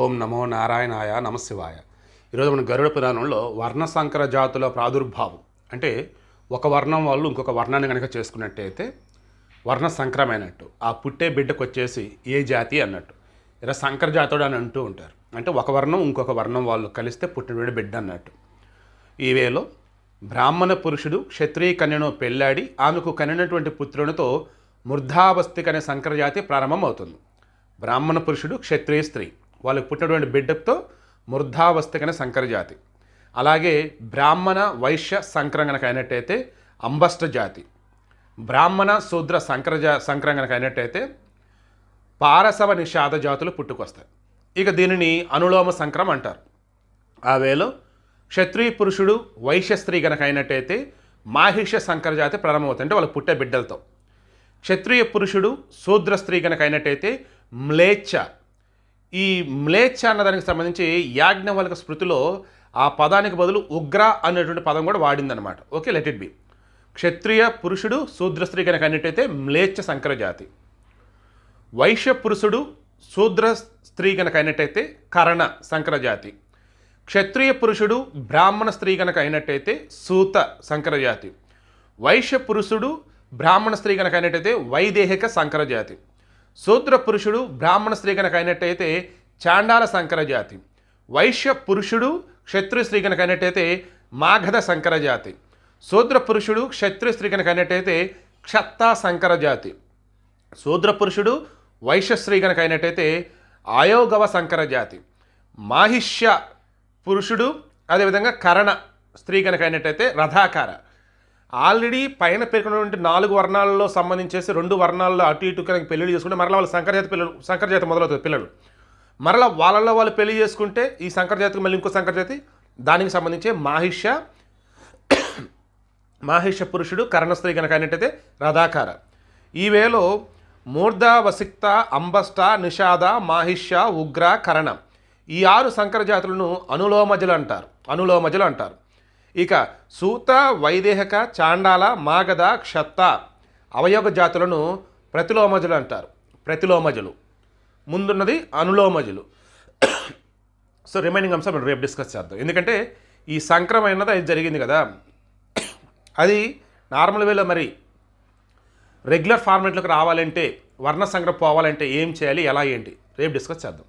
ఓం నమో నారాయణాయ నమశివాయ ఈరోజు మన గరుడ పురాణంలో వర్ణ సంకర జాతుల ప్రాదుర్భావం అంటే ఒక వర్ణం వాళ్ళు ఇంకొక వర్ణాన్ని కనుక చేసుకున్నట్టయితే వర్ణ సంక్రమైనట్టు ఆ పుట్టే బిడ్డకు వచ్చేసి ఏ జాతి అన్నట్టు ఇలా సంకర జాతుడు అని అంటూ ఉంటారు అంటే ఒక వర్ణం ఇంకొక వర్ణం వాళ్ళు కలిస్తే పుట్టినటువంటి బిడ్డ అన్నట్టు ఈ వేలో బ్రాహ్మణ పురుషుడు క్షత్రియ కన్యను పెళ్ళాడి ఆమెకు కనినటువంటి పుత్రునితో మృర్ధావస్థిక్ సంకరజాతి ప్రారంభమవుతుంది బ్రాహ్మణ పురుషుడు క్షత్రియ స్త్రీ వాళ్ళకి పుట్టినటువంటి బిడ్డతో మృర్ధావస్థకైన సంకర జాతి అలాగే బ్రాహ్మణ వైశ్య సంక్రంగనకు అయినట్టయితే అంబష్ట జాతి బ్రాహ్మణ శూద్ర సంకర జా సంక్రంగనకు అయినట్టయితే పారసవ నిషాద జాతులు పుట్టుకొస్తాయి ఇక దీనిని అనులోమ సంక్రం అంటారు ఆ వేలో క్షత్రియ పురుషుడు వైశ్య స్త్రీ కనుక అయినట్టయితే మాహిష్య సంకర జాతి ప్రారంభమవుతుంది అంటే వాళ్ళకి పుట్టే బిడ్డలతో క్షత్రియ పురుషుడు శూద్ర స్త్రీ కనుక అయినట్టయితే మ్లేచ్ఛ ఈ మ్లేచ్ఛ అన్నదానికి సంబంధించి యాజ్ఞవల్క స్మృతిలో ఆ పదానికి బదులు ఉగ్ర అనేటువంటి పదం కూడా వాడిందనమాట ఓకే లెట్ ఇట్ బి క్షత్రియ పురుషుడు శూద్ర స్త్రీ కనుక అన్నట్టయితే మ్లేచ్ఛ సంకరజాతి వైశ్య పురుషుడు శూద్ర స్త్రీ కనుక అయినట్టయితే కరణ సంకరజాతి క్షత్రియ పురుషుడు బ్రాహ్మణ స్త్రీ కనుక అయినట్టయితే సూత సంకరజాతి వైశ్య పురుషుడు బ్రాహ్మణ స్త్రీ కనుక అయినట్టయితే వైదేహిక సంకరజాతి శూద్ర పురుషుడు బ్రాహ్మణ స్త్రీ కనుక అయినట్టయితే చాండాల సంకర జాతి వైశ్య పురుషుడు క్షత్రియ స్త్రీ కనుక అయినట్టయితే మాఘద సంకర జాతి శూద్ర పురుషుడు క్షత్రియ స్త్రీ కనుక అయినట్టయితే క్షత్త సంకర జాతి శూద్ర పురుషుడు వైశ్య స్త్రీ కనుక అయినట్టయితే ఆయోగవ సంకర జాతి మాహిష్య పురుషుడు అదేవిధంగా కరణ స్త్రీ కనుక అయినట్టయితే రథాకార ఆల్రెడీ పైన పేర్కొన్నటువంటి నాలుగు వర్ణాలలో సంబంధించేసి రెండు వర్ణాల్లో అటు ఇటు కనుక పెళ్ళి చేసుకుంటే మరలా వాళ్ళు సంకరజాతి పిల్లలు సంకరజాతి మొదలవుతుంది పిల్లలు మరలా వాళ్ళలో వాళ్ళు పెళ్లి చేసుకుంటే ఈ సంకరజాతికి మళ్ళీ ఇంకో సంకరజాతి దానికి సంబంధించి మాహిష్య మాహిష్య పురుషుడు కర్ణస్త్రీ కనుక అనేటైతే రథాకార ఈ మూర్ధ వసిక్త అంబష్ట నిషాద మాహిష్య ఉగ్ర కరణ ఈ ఆరు సంకరజాతులను అనులోమజలు అంటారు అనులోమజలు అంటారు ఇక సూత వైదేహక చాండాల మాగధ క్షత్త అవయోగ జాతులను ప్రతిలోమజులు అంటారు ప్రతిలోమజులు ముందున్నది అనులోమజులు సో రిమైనింగ్ అంశం మనం రేపు డిస్కస్ చేద్దాం ఎందుకంటే ఈ సంక్రమైనది అది జరిగింది కదా అది నార్మల్ వేలో మరి రెగ్యులర్ ఫార్మేట్లోకి రావాలంటే వర్ణ సంక్రమ పోవాలంటే ఏం చేయాలి ఎలా ఏంటి రేపు డిస్కస్ చేద్దాం